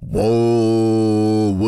Whoa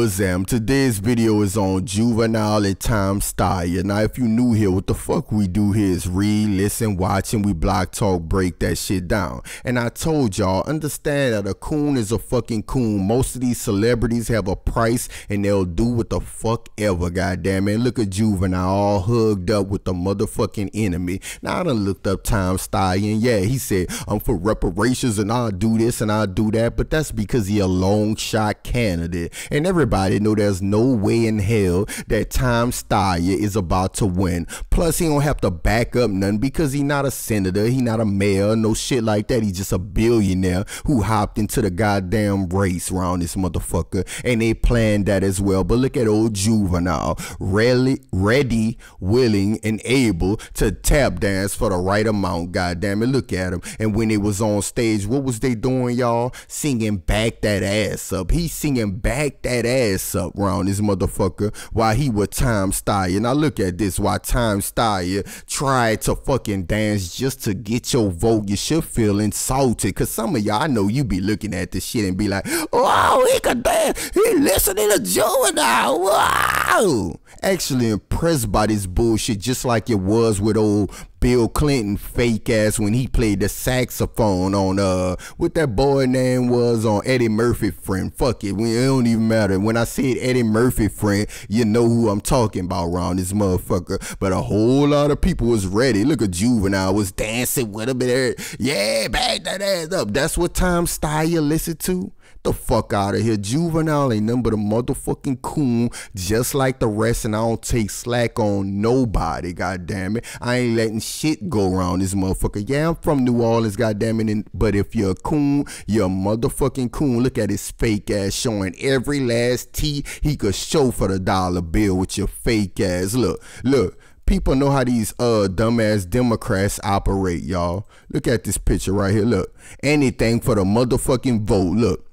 was Today's video is on Juvenile and Time Steyer. Now, if you new here, what the fuck we do here is read, listen, watch, and we block talk, break that shit down. And I told y'all, understand that a coon is a fucking coon. Most of these celebrities have a price and they'll do what the fuck ever, goddamn it. Look at Juvenile all hugged up with the motherfucking enemy. Now, I done looked up Time Steyer, and yeah, he said, I'm for reparations and I'll do this and I'll do that, but that's because he a long shot candidate. And everybody everybody know there's no way in hell that Tom Steyer is about to win. Plus, he don't have to back up none because he not a senator, he not a mayor, no shit like that. He just a billionaire who hopped into the goddamn race round this motherfucker, and they planned that as well. But look at old juvenile, really ready, willing, and able to tap dance for the right amount. Goddamn it, look at him. And when he was on stage, what was they doing, y'all? Singing back that ass up. He singing back that ass ass up round this motherfucker while he with Tom Steyer. Now look at this, while Tom Steyer tried to fucking dance just to get your vote, you should feel insulted. Cause some of y'all, I know you be looking at this shit and be like, wow, he could dance, he listening to Juvenile, wow. Actually impressed by this bullshit just like it was with old Bill Clinton fake ass when he played the saxophone on uh what that boy name was on Eddie Murphy friend. Fuck it, we, it don't even matter. When I said Eddie Murphy friend, you know who I'm talking about around this motherfucker. But a whole lot of people was ready. Look at Juvenile was dancing with him there. Yeah, back that ass up. That's what Tom Steyer listened to the fuck out of here. Juvenile ain't nothing but a motherfucking coon, just like the rest, and I don't take slack on nobody, God damn it. I ain't letting shit go around this motherfucker. Yeah, I'm from New Orleans, goddamn it. But if you're a coon, you're a motherfucking coon. Look at his fake ass showing every last T he could show for the dollar bill with your fake ass. Look, look people know how these uh dumbass Democrats operate, y'all. Look at this picture right here. Look, anything for the motherfucking vote. Look,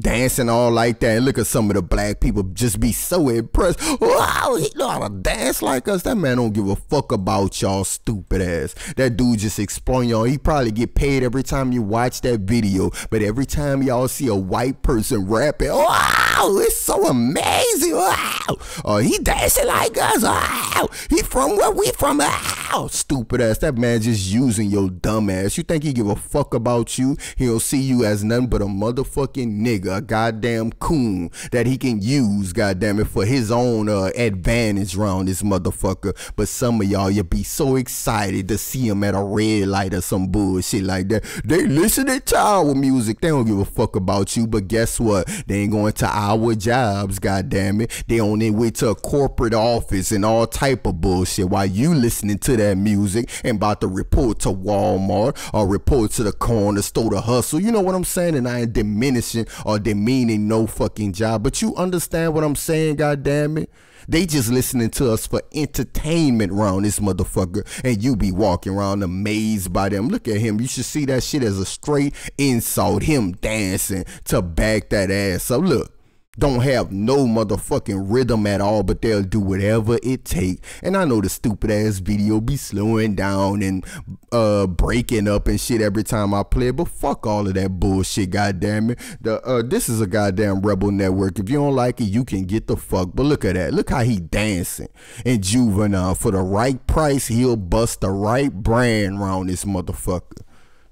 dancing all like that. And look at some of the black people just be so impressed. Wow, he know how to dance like us. That man don't give a fuck about y'all stupid ass. That dude just exploiting y'all. He probably get paid every time you watch that video. But every time y'all see a white person rapping, wow, it's so amazing. Wow, uh, he dancing like us. Wow, he from where we from. Wow. Ah. Oh, stupid ass. That man just using your dumb ass. You think he give a fuck about you? He'll see you as nothing but a motherfucking nigga, a goddamn coon that he can use, goddamn it, for his own uh, advantage around this motherfucker. But some of y'all, you be so excited to see him at a red light or some bullshit like that. They listening to our music. They don't give a fuck about you. But guess what? They ain't going to our jobs, goddamn it. They on their way to a corporate office and all type of bullshit while you listening to that that music and about to report to Walmart or report to the corner store to hustle. You know what I'm saying? And I ain't diminishing or demeaning no fucking job. But you understand what I'm saying, God damn it? They just listening to us for entertainment round this motherfucker. And you be walking around amazed by them. Look at him. You should see that shit as a straight insult. Him dancing to back that ass up. Look don't have no motherfucking rhythm at all, but they'll do whatever it take. And I know the stupid ass video be slowing down and uh breaking up and shit every time I play it, but fuck all of that bullshit, goddamn it. The uh this is a goddamn rebel network. If you don't like it, you can get the fuck. But look at that. Look how he dancing in juvenile. For the right price, he'll bust the right brand round this motherfucker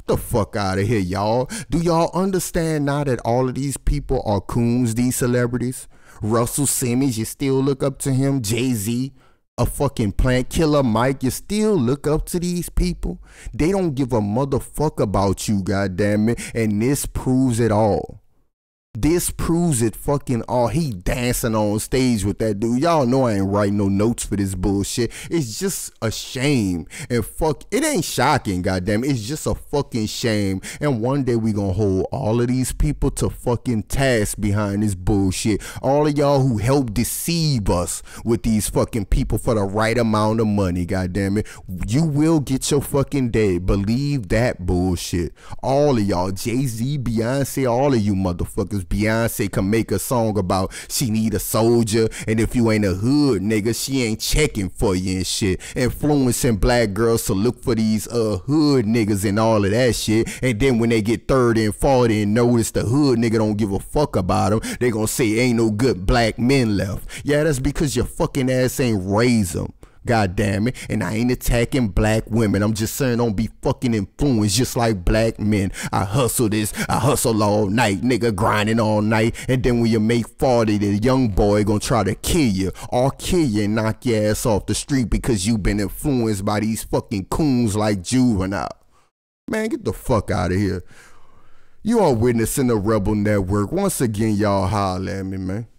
the fuck out of here, y'all. Do y'all understand now that all of these people are coons, these celebrities? Russell Simmons, you still look up to him. Jay Z, a fucking plant killer. Mike, you still look up to these people. They don't give a motherfuck about you, goddamn it. And this proves it all. This proves it fucking all. He dancing on stage with that dude. Y'all know I ain't writing no notes for this bullshit. It's just a shame. And fuck, it ain't shocking, goddamn. It's just a fucking shame. And one day we gonna hold all of these people to fucking task behind this bullshit. All of y'all who helped deceive us with these fucking people for the right amount of money, goddamn it. You will get your fucking day. Believe that bullshit. All of y'all, Jay Z, Beyonce, all of you motherfuckers Beyonce can make a song about she need a soldier, and if you ain't a hood nigga, she ain't checking for you and shit. Influencing black girls to look for these uh hood niggas and all of that shit. And then when they get 30 and 40 and notice the hood nigga don't give a fuck about them, they gonna say ain't no good black men left. Yeah, that's because your fucking ass ain't raise them. God damn it. And I ain't attacking black women. I'm just saying don't be fucking influenced just like black men. I hustle this. I hustle all night. Nigga grinding all night. And then when you make 40, the young boy gonna try to kill you. Or kill you and knock your ass off the street because you been influenced by these fucking coons like juvenile. Man, get the fuck out of here. You are witnessing the Rebel Network. Once again, y'all holler at me, man.